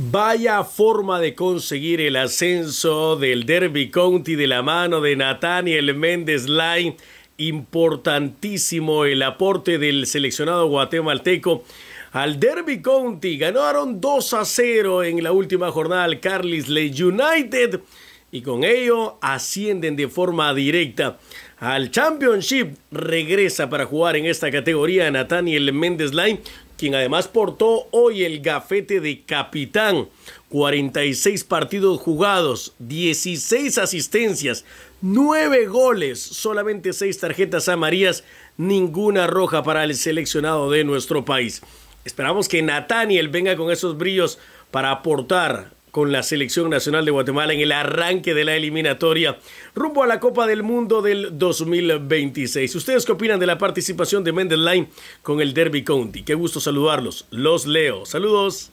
Vaya forma de conseguir el ascenso del Derby County de la mano de Nathaniel Méndez Lai. Importantísimo el aporte del seleccionado guatemalteco al Derby County. Ganaron 2 a 0 en la última jornada al Carlisle United y con ello ascienden de forma directa al Championship. Regresa para jugar en esta categoría Nathaniel Mendes Lai quien además portó hoy el gafete de capitán. 46 partidos jugados, 16 asistencias, 9 goles, solamente 6 tarjetas amarillas, ninguna roja para el seleccionado de nuestro país. Esperamos que Nathaniel venga con esos brillos para aportar con la selección nacional de Guatemala en el arranque de la eliminatoria rumbo a la Copa del Mundo del 2026. ¿Ustedes qué opinan de la participación de Mendel con el Derby County? Qué gusto saludarlos. Los leo. Saludos.